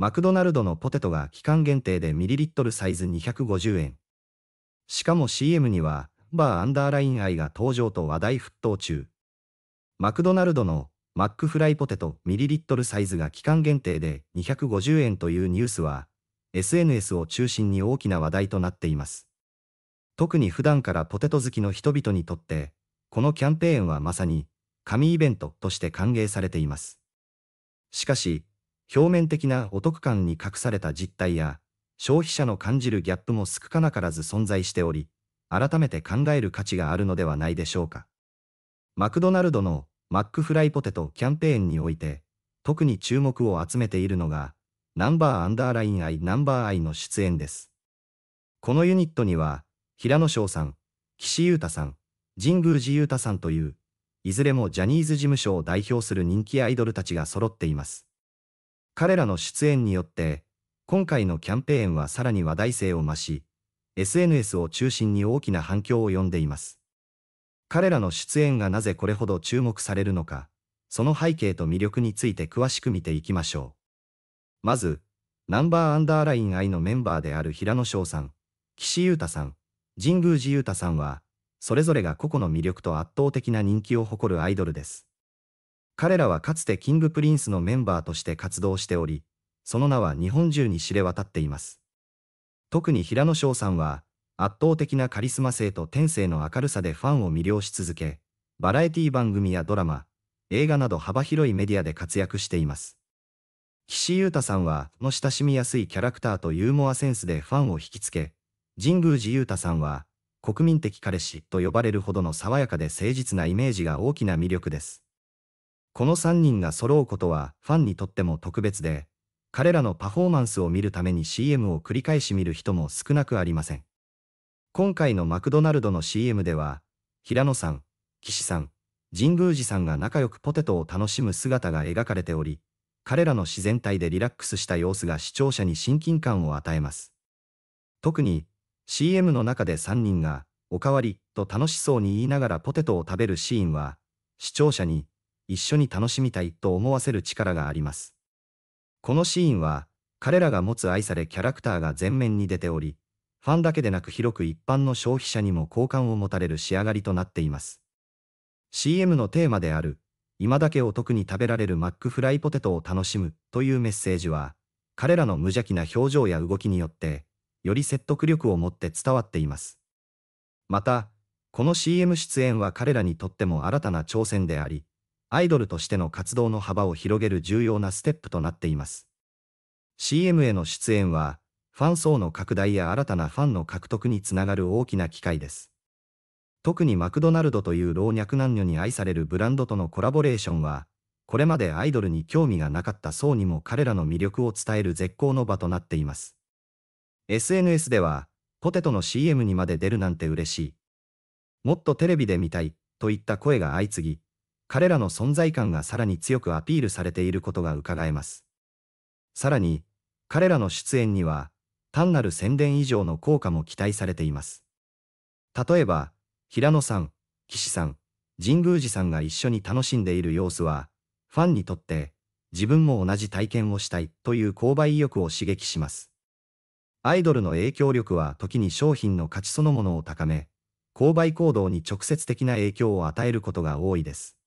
マクドナルドのポテトが期間限定でミリリットルサイズ250円。しかも CM には、バーアンダーライン愛が登場と話題沸騰中。マクドナルドのマックフライポテトミリリットルサイズが期間限定で250円というニュースは、SNS を中心に大きな話題となっています。特に普段からポテト好きの人々にとって、このキャンペーンはまさに、神イベントとして歓迎されています。しかし、表面的なお得感に隠された実態や、消費者の感じるギャップも少かなからず存在しており、改めて考える価値があるのではないでしょうか。マクドナルドのマックフライポテトキャンペーンにおいて、特に注目を集めているのが、ナンバーアンダーラインアイナンバーアイの出演です。このユニットには、平野翔さん、岸優太さん、神宮寺優太さんという、いずれもジャニーズ事務所を代表する人気アイドルたちが揃っています。彼らの出演によって、今回のキャンペーンはさらに話題性を増し、SNS を中心に大きな反響を呼んでいます。彼らの出演がなぜこれほど注目されるのか、その背景と魅力について詳しく見ていきましょう。まず、ナンバーアンダーライン I のメンバーである平野翔さん、岸優太さん、神宮寺優太さんは、それぞれが個々の魅力と圧倒的な人気を誇るアイドルです。彼らはかつてキングプリンスのメンバーとして活動しており、その名は日本中に知れ渡っています。特に平野翔さんは、圧倒的なカリスマ性と天性の明るさでファンを魅了し続け、バラエティ番組やドラマ、映画など幅広いメディアで活躍しています。岸優太さんは、の親しみやすいキャラクターとユーモアセンスでファンを引きつけ、神宮寺優太さんは、国民的彼氏と呼ばれるほどの爽やかで誠実なイメージが大きな魅力です。この3人が揃うことはファンにとっても特別で、彼らのパフォーマンスを見るために CM を繰り返し見る人も少なくありません。今回のマクドナルドの CM では、平野さん、岸さん、神宮寺さんが仲良くポテトを楽しむ姿が描かれており、彼らの自然体でリラックスした様子が視聴者に親近感を与えます。特に、CM の中で3人が、おかわり、と楽しそうに言いながらポテトを食べるシーンは、視聴者に一緒に楽しみたいと思わせる力があります。このシーンは、彼らが持つ愛されキャラクターが前面に出ており、ファンだけでなく広く一般の消費者にも好感を持たれる仕上がりとなっています。CM のテーマである、今だけお得に食べられるマックフライポテトを楽しむというメッセージは、彼らの無邪気な表情や動きによって、より説得力を持って伝わっています。また、この CM 出演は彼らにとっても新たな挑戦であり、アイドルとしての活動の幅を広げる重要なステップとなっています。CM への出演は、ファン層の拡大や新たなファンの獲得につながる大きな機会です。特にマクドナルドという老若男女に愛されるブランドとのコラボレーションは、これまでアイドルに興味がなかった層にも彼らの魅力を伝える絶好の場となっています。SNS では、ポテトの CM にまで出るなんて嬉しい。もっとテレビで見たい、といった声が相次ぎ、彼らの存在感がさらに強くアピールされていることが伺えます。さらに、彼らの出演には、単なる宣伝以上の効果も期待されています。例えば、平野さん、岸さん、神宮寺さんが一緒に楽しんでいる様子は、ファンにとって、自分も同じ体験をしたいという購買意欲を刺激します。アイドルの影響力は時に商品の価値そのものを高め、購買行動に直接的な影響を与えることが多いです。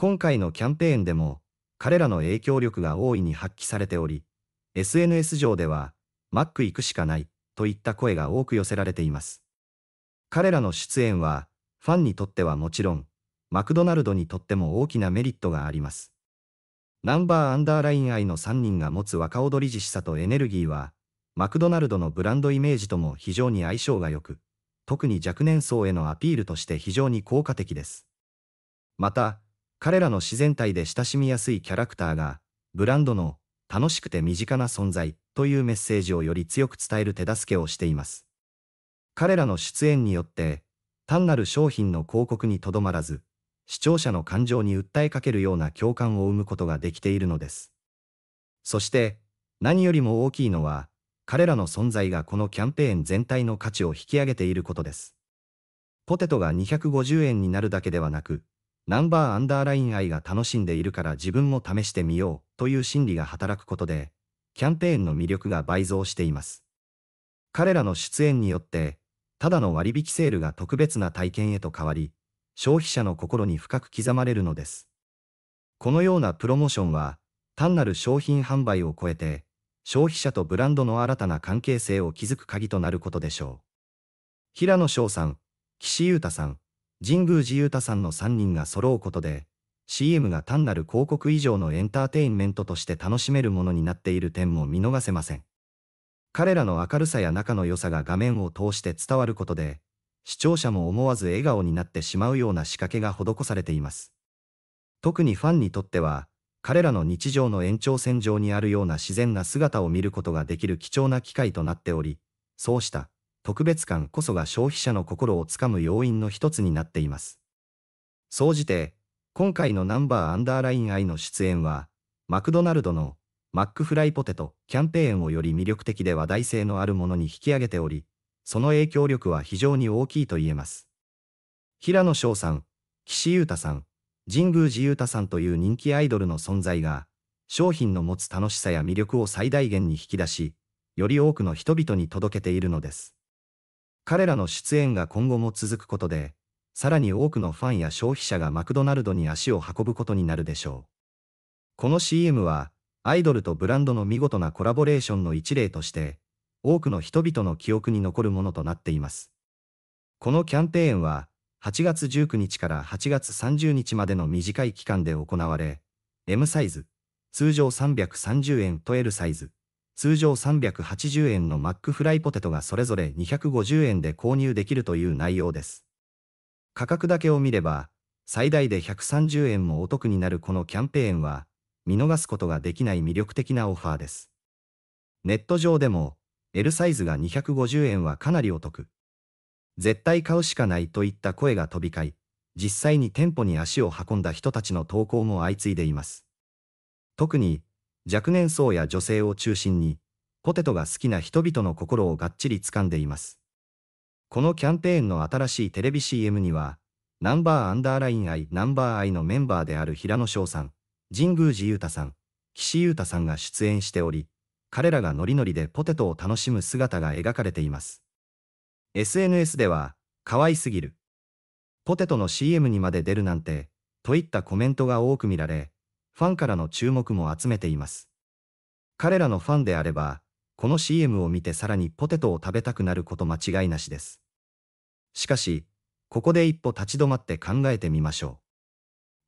今回のキャンペーンでも彼らの影響力が大いに発揮されており、SNS 上ではマック行くしかないといった声が多く寄せられています。彼らの出演はファンにとってはもちろん、マクドナルドにとっても大きなメリットがあります。ナンバーアンダーライン愛の3人が持つ若踊り自しさとエネルギーは、マクドナルドのブランドイメージとも非常に相性が良く、特に若年層へのアピールとして非常に効果的です。また、彼らの自然体で親しみやすいキャラクターが、ブランドの楽しくて身近な存在というメッセージをより強く伝える手助けをしています。彼らの出演によって、単なる商品の広告にとどまらず、視聴者の感情に訴えかけるような共感を生むことができているのです。そして、何よりも大きいのは、彼らの存在がこのキャンペーン全体の価値を引き上げていることです。ポテトが250円になるだけではなく、ナンバーアンダーライン愛が楽しんでいるから自分も試してみようという心理が働くことで、キャンペーンの魅力が倍増しています。彼らの出演によって、ただの割引セールが特別な体験へと変わり、消費者の心に深く刻まれるのです。このようなプロモーションは、単なる商品販売を超えて、消費者とブランドの新たな関係性を築く鍵となることでしょう。平野翔さん、岸優太さん、神宮寺勇太さんの3人が揃うことで、CM が単なる広告以上のエンターテインメントとして楽しめるものになっている点も見逃せません。彼らの明るさや仲の良さが画面を通して伝わることで、視聴者も思わず笑顔になってしまうような仕掛けが施されています。特にファンにとっては、彼らの日常の延長線上にあるような自然な姿を見ることができる貴重な機会となっており、そうした特別感こそが消費者の心をつかむ要因の一つになっています。総じて、今回のナンバーアンダーライン愛の出演は、マクドナルドのマックフライポテトキャンペーンをより魅力的で話題性のあるものに引き上げており、その影響力は非常に大きいと言えます。平野翔さん、岸優太さん、神宮寺優太さんという人気アイドルの存在が、商品の持つ楽しさや魅力を最大限に引き出し、より多くの人々に届けているのです。彼らの出演が今後も続くことで、さらに多くのファンや消費者がマクドナルドに足を運ぶことになるでしょう。この CM は、アイドルとブランドの見事なコラボレーションの一例として、多くの人々の記憶に残るものとなっています。このキャンペーンは、8月19日から8月30日までの短い期間で行われ、M サイズ、通常330円と L サイズ、通常380円のマックフライポテトがそれぞれ250円で購入できるという内容です。価格だけを見れば、最大で130円もお得になるこのキャンペーンは、見逃すことができない魅力的なオファーです。ネット上でも、L サイズが250円はかなりお得。絶対買うしかないといった声が飛び交い、実際に店舗に足を運んだ人たちの投稿も相次いでいます。特に、若年層や女性を中心に、ポテトが好きな人々の心をがっちり掴んでいます。このキャンペーンの新しいテレビ CM には、ナンバーアンダーラインアイナンバーアイのメンバーである平野翔さん、神宮寺裕太さん、岸優太さんが出演しており、彼らがノリノリでポテトを楽しむ姿が描かれています。SNS では、可愛すぎる。ポテトの CM にまで出るなんて、といったコメントが多く見られ、ファンからの注目も集めています。彼らのファンであれば、この CM を見てさらにポテトを食べたくなること間違いなしです。しかし、ここで一歩立ち止まって考えてみましょう。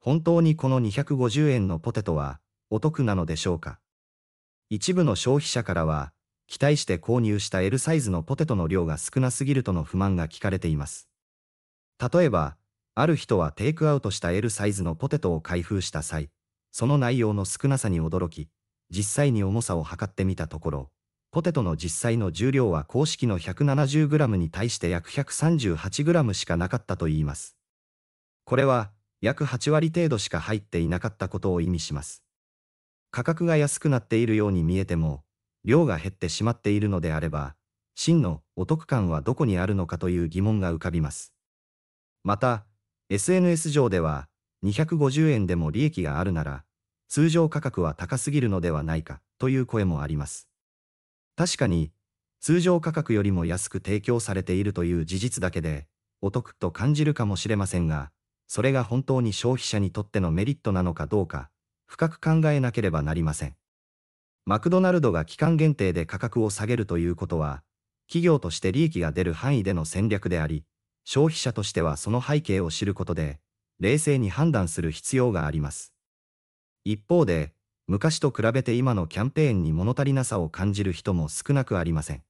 本当にこの250円のポテトはお得なのでしょうか一部の消費者からは、期待して購入した L サイズのポテトの量が少なすぎるとの不満が聞かれています。例えば、ある人はテイクアウトした L サイズのポテトを開封した際、その内容の少なさに驚き、実際に重さを測ってみたところ、ポテトの実際の重量は公式の 170g に対して約 138g しかなかったといいます。これは、約8割程度しか入っていなかったことを意味します。価格が安くなっているように見えても、量が減ってしまっているのであれば、真のお得感はどこにあるのかという疑問が浮かびます。また、SNS 上では、250円でも利益があるなら、通常価格は高すぎるのではないかという声もあります。確かに、通常価格よりも安く提供されているという事実だけで、お得と感じるかもしれませんが、それが本当に消費者にとってのメリットなのかどうか、深く考えなければなりません。マクドナルドが期間限定で価格を下げるということは、企業として利益が出る範囲での戦略であり、消費者としてはその背景を知ることで、冷静に判断する必要があります。一方で、昔と比べて今のキャンペーンに物足りなさを感じる人も少なくありません。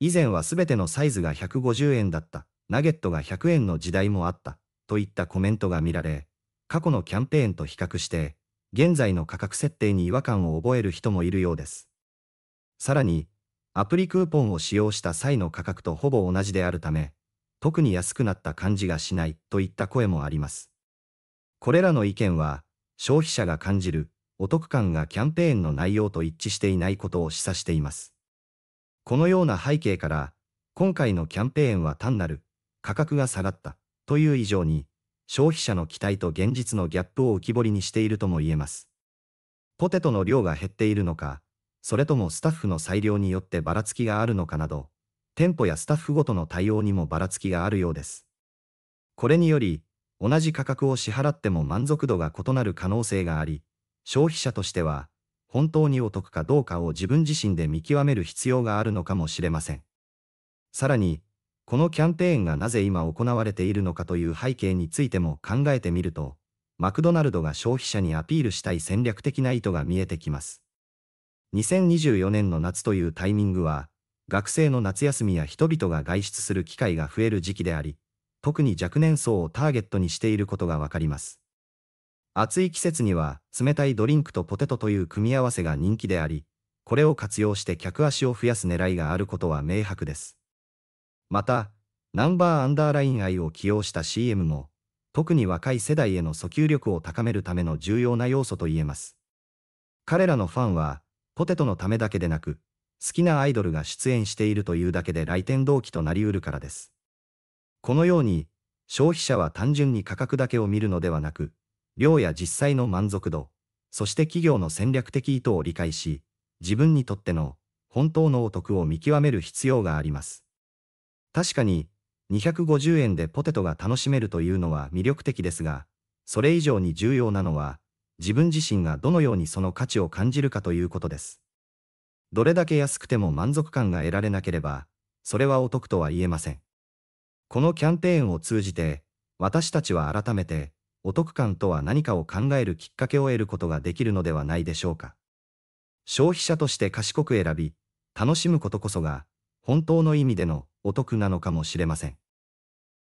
以前は全てのサイズが150円だった、ナゲットが100円の時代もあった、といったコメントが見られ、過去のキャンペーンと比較して、現在の価格設定に違和感を覚える人もいるようです。さらに、アプリクーポンを使用した際の価格とほぼ同じであるため、特に安くなった感じがしないといった声もあります。これらの意見は、消費者が感じるお得感がキャンペーンの内容と一致していないことを示唆しています。このような背景から、今回のキャンペーンは単なる価格が下がったという以上に、消費者の期待と現実のギャップを浮き彫りにしているとも言えます。ポテトの量が減っているのか、それともスタッフの裁量によってばらつきがあるのかなど、店舗やスタッフごとの対応にもばらつきがあるようです。これにより、同じ価格を支払っても満足度が異なる可能性があり、消費者としては、本当にお得かどうかを自分自身で見極める必要があるのかもしれません。さらに、このキャンペーンがなぜ今行われているのかという背景についても考えてみると、マクドナルドが消費者にアピールしたい戦略的な意図が見えてきます。2024年の夏というタイミングは、学生の夏休みや人々が外出する機会が増える時期であり、特に若年層をターゲットにしていることがわかります。暑い季節には冷たいドリンクとポテトという組み合わせが人気であり、これを活用して客足を増やす狙いがあることは明白です。また、ナンバーアンダーライン愛を起用した CM も、特に若い世代への訴求力を高めるための重要な要素と言えます。彼らのファンは、ポテトのためだけでなく、好きなアイドルが出演しているというだけで来店動機となりうるからです。このように、消費者は単純に価格だけを見るのではなく、量や実際の満足度、そして企業の戦略的意図を理解し、自分にとっての本当のお得を見極める必要があります。確かに、250円でポテトが楽しめるというのは魅力的ですが、それ以上に重要なのは、自分自身がどのようにその価値を感じるかということです。どれだけ安くても満足感が得られなければ、それはお得とは言えません。このキャンペーンを通じて、私たちは改めて、お得感とは何かを考えるきっかけを得ることができるのではないでしょうか。消費者として賢く選び、楽しむことこそが、本当の意味でのお得なのかもしれません。